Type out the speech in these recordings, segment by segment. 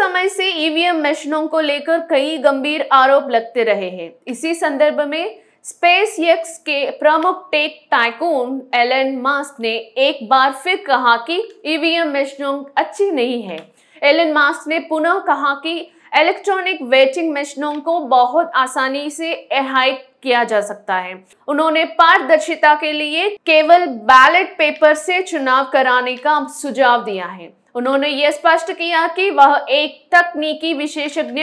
समय से EVM e मशीनों को लेकर कई गंभीर आरोप लगते रहे हैं इसी संदर्भ में स्पेस यक्स के प्रमुख टेक टाइकून एलन मास्क ने एक बार फिर कहा कि ईवीएम e मशीनों अच्छी नहीं है एलन मास्क ने पुनः कहा कि इलेक्ट्रॉनिक वेटिंग मशीनों को बहुत आसानी से एहाइक किया जा सकता है उन्होंने पारदर्शिता के लिए केवल बैलेट पेपर से चुनाव कराने का सुझाव दिया है उन्होंने ये स्पष्ट किया कि वह एक तकनीकी विशेषज्ञ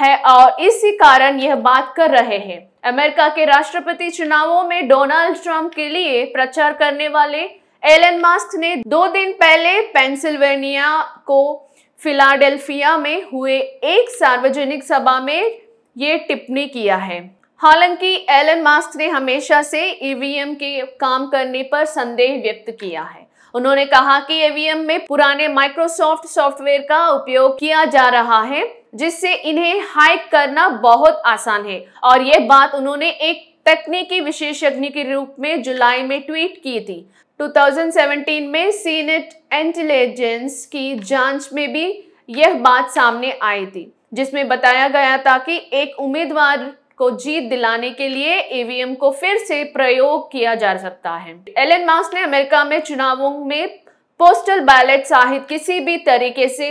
है और इसी कारण यह बात कर रहे हैं अमेरिका के राष्ट्रपति चुनावों में डोनाल्ड ट्रंप के लिए प्रचार करने वाले एलन मास्क ने दो दिन पहले पेंसिल्वेनिया को फिलाडेल्फिया में हुए एक सार्वजनिक सभा में ये टिप्पणी किया है हालांकि एलन मास्क ने हमेशा से ईवीएम के काम करने पर संदेह व्यक्त किया है उन्होंने कहा कि एवीएम में पुराने माइक्रोसॉफ्ट सॉफ्टवेयर का उपयोग किया जा रहा है जिससे इन्हें हाइक करना बहुत आसान है और ये बात उन्होंने एक तकनीकी विशेषज्ञ के रूप में जुलाई में ट्वीट की थी 2017 में सीनेट इंटेलिजेंस e की जांच में भी यह बात सामने आई थी जिसमें बताया गया था कि एक उम्मीदवार को जीत दिलाने के लिए ईवीएम को फिर से प्रयोग किया जा सकता है एलन मास्क ने अमेरिका में चुनावों में पोस्टल बैलेट साहित किसी भी तरीके से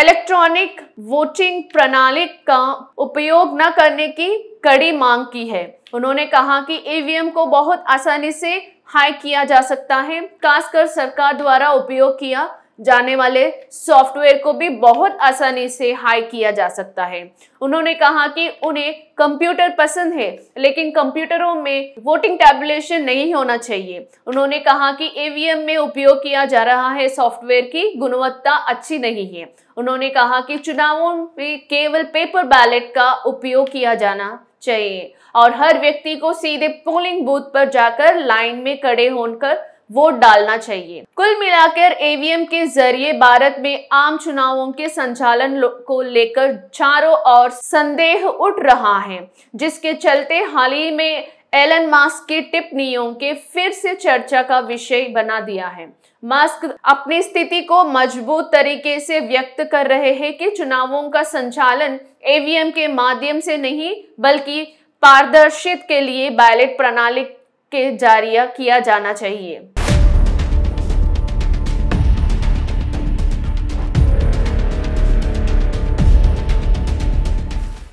इलेक्ट्रॉनिक वोटिंग प्रणाली का उपयोग न करने की कड़ी मांग की है उन्होंने कहा कि ईवीएम को बहुत आसानी से हाई किया जा सकता है खासकर सरकार द्वारा उपयोग किया जाने वाले सॉफ्टवेयर को भी बहुत आसानी से हाई किया जा सकता है उन्होंने कहा कि उन्हें कंप्यूटर पसंद है लेकिन कंप्यूटरों में वोटिंग टैबुलेशन नहीं होना चाहिए उन्होंने कहा कि एवीएम में उपयोग किया जा रहा है सॉफ्टवेयर की गुणवत्ता अच्छी नहीं है उन्होंने कहा कि चुनावों में केवल पेपर बैलेट का उपयोग किया जाना चाहिए और हर व्यक्ति को सीधे पोलिंग बूथ पर जाकर लाइन में खड़े होकर वोट डालना चाहिए कुल मिलाकर एवीएम के जरिए भारत में आम चुनावों के संचालन को लेकर चारों ओर संदेह उठ रहा है जिसके चलते हाल ही में एलन मास्क की टिप्पणियों के फिर से चर्चा का विषय बना दिया है मास्क अपनी स्थिति को मजबूत तरीके से व्यक्त कर रहे हैं कि चुनावों का संचालन एवीएम के माध्यम से नहीं बल्कि पारदर्शित के लिए बैलेट प्रणाली के जारिया किया जाना चाहिए